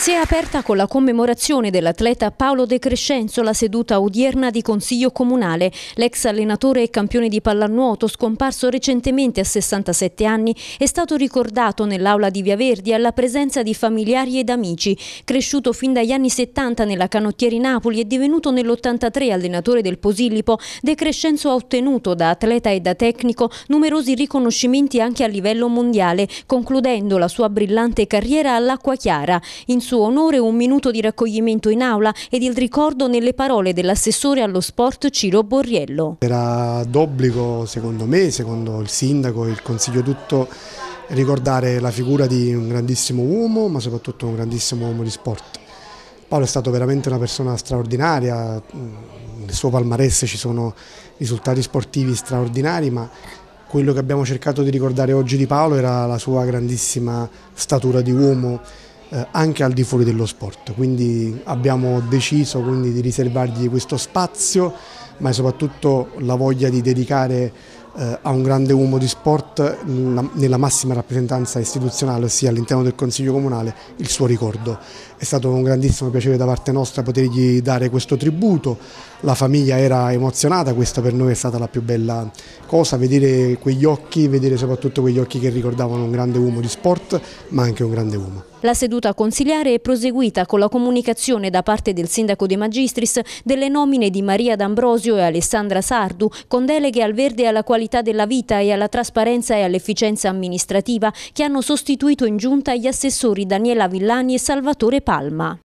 Si è aperta con la commemorazione dell'atleta Paolo De Crescenzo la seduta odierna di Consiglio Comunale. L'ex allenatore e campione di pallanuoto, scomparso recentemente a 67 anni, è stato ricordato nell'aula di Via Verdi alla presenza di familiari ed amici. Cresciuto fin dagli anni 70 nella canottieri Napoli e divenuto nell'83 allenatore del Posillipo, De Crescenzo ha ottenuto da atleta e da tecnico numerosi riconoscimenti anche a livello mondiale, concludendo la sua brillante carriera all'acqua chiara. In suo onore un minuto di raccoglimento in aula ed il ricordo nelle parole dell'assessore allo sport Ciro Borriello. Era d'obbligo secondo me, secondo il sindaco e il consiglio tutto ricordare la figura di un grandissimo uomo ma soprattutto un grandissimo uomo di sport. Paolo è stato veramente una persona straordinaria, mm, nel suo palmarès ci sono risultati sportivi straordinari ma quello che abbiamo cercato di ricordare oggi di Paolo era la sua grandissima statura di uomo eh, anche al di fuori dello sport. Quindi abbiamo deciso quindi, di riservargli questo spazio, ma soprattutto la voglia di dedicare eh, a un grande uomo di sport la, nella massima rappresentanza istituzionale, ossia all'interno del Consiglio Comunale, il suo ricordo. È stato un grandissimo piacere da parte nostra potergli dare questo tributo, la famiglia era emozionata, questa per noi è stata la più bella cosa, vedere quegli occhi, vedere soprattutto quegli occhi che ricordavano un grande uomo di sport, ma anche un grande uomo. La seduta consiliare è proseguita con la comunicazione da parte del sindaco De Magistris delle nomine di Maria D'Ambrosio e Alessandra Sardu con deleghe al verde e alla qualità della vita e alla trasparenza e all'efficienza amministrativa che hanno sostituito in giunta gli assessori Daniela Villani e Salvatore Palma.